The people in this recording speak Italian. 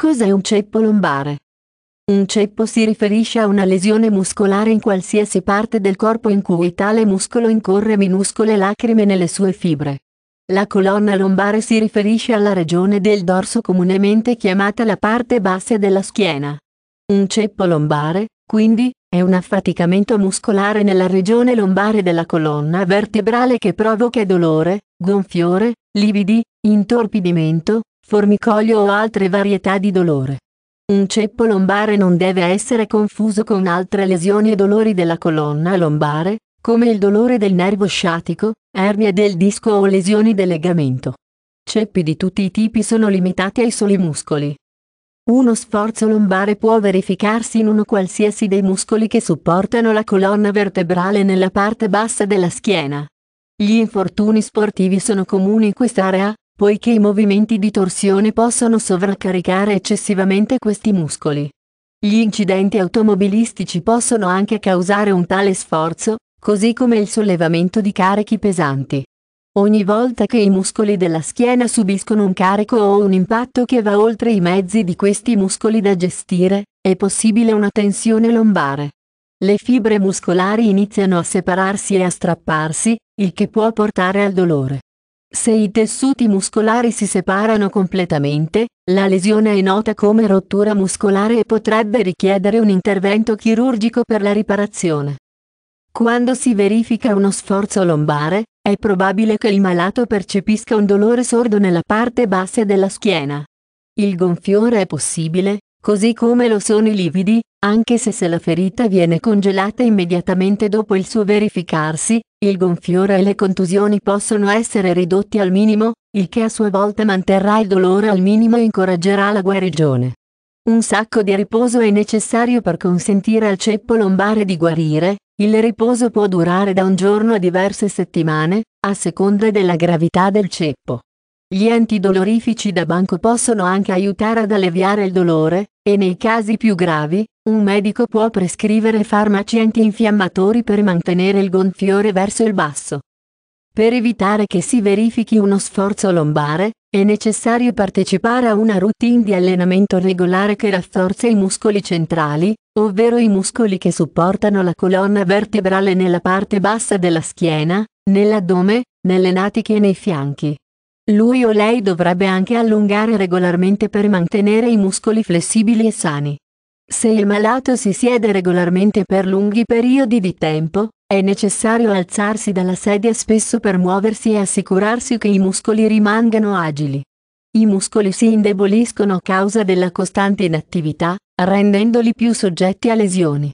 Cos'è un ceppo lombare? Un ceppo si riferisce a una lesione muscolare in qualsiasi parte del corpo in cui tale muscolo incorre minuscole lacrime nelle sue fibre. La colonna lombare si riferisce alla regione del dorso comunemente chiamata la parte bassa della schiena. Un ceppo lombare, quindi, è un affaticamento muscolare nella regione lombare della colonna vertebrale che provoca dolore, gonfiore, lividi, intorpidimento, formicolio o altre varietà di dolore. Un ceppo lombare non deve essere confuso con altre lesioni e dolori della colonna lombare, come il dolore del nervo sciatico, ernia del disco o lesioni del legamento. Ceppi di tutti i tipi sono limitati ai soli muscoli. Uno sforzo lombare può verificarsi in uno qualsiasi dei muscoli che supportano la colonna vertebrale nella parte bassa della schiena. Gli infortuni sportivi sono comuni in quest'area, poiché i movimenti di torsione possono sovraccaricare eccessivamente questi muscoli. Gli incidenti automobilistici possono anche causare un tale sforzo, così come il sollevamento di carichi pesanti. Ogni volta che i muscoli della schiena subiscono un carico o un impatto che va oltre i mezzi di questi muscoli da gestire, è possibile una tensione lombare. Le fibre muscolari iniziano a separarsi e a strapparsi, il che può portare al dolore. Se i tessuti muscolari si separano completamente, la lesione è nota come rottura muscolare e potrebbe richiedere un intervento chirurgico per la riparazione. Quando si verifica uno sforzo lombare, è probabile che il malato percepisca un dolore sordo nella parte bassa della schiena. Il gonfiore è possibile, così come lo sono i lividi, anche se se la ferita viene congelata immediatamente dopo il suo verificarsi, il gonfiore e le contusioni possono essere ridotti al minimo, il che a sua volta manterrà il dolore al minimo e incoraggerà la guarigione. Un sacco di riposo è necessario per consentire al ceppo lombare di guarire, il riposo può durare da un giorno a diverse settimane, a seconda della gravità del ceppo. Gli antidolorifici da banco possono anche aiutare ad alleviare il dolore, e nei casi più gravi, un medico può prescrivere farmaci antinfiammatori per mantenere il gonfiore verso il basso. Per evitare che si verifichi uno sforzo lombare, è necessario partecipare a una routine di allenamento regolare che rafforza i muscoli centrali, ovvero i muscoli che supportano la colonna vertebrale nella parte bassa della schiena, nell'addome, nelle natiche e nei fianchi. Lui o lei dovrebbe anche allungare regolarmente per mantenere i muscoli flessibili e sani. Se il malato si siede regolarmente per lunghi periodi di tempo, è necessario alzarsi dalla sedia spesso per muoversi e assicurarsi che i muscoli rimangano agili. I muscoli si indeboliscono a causa della costante inattività, rendendoli più soggetti a lesioni.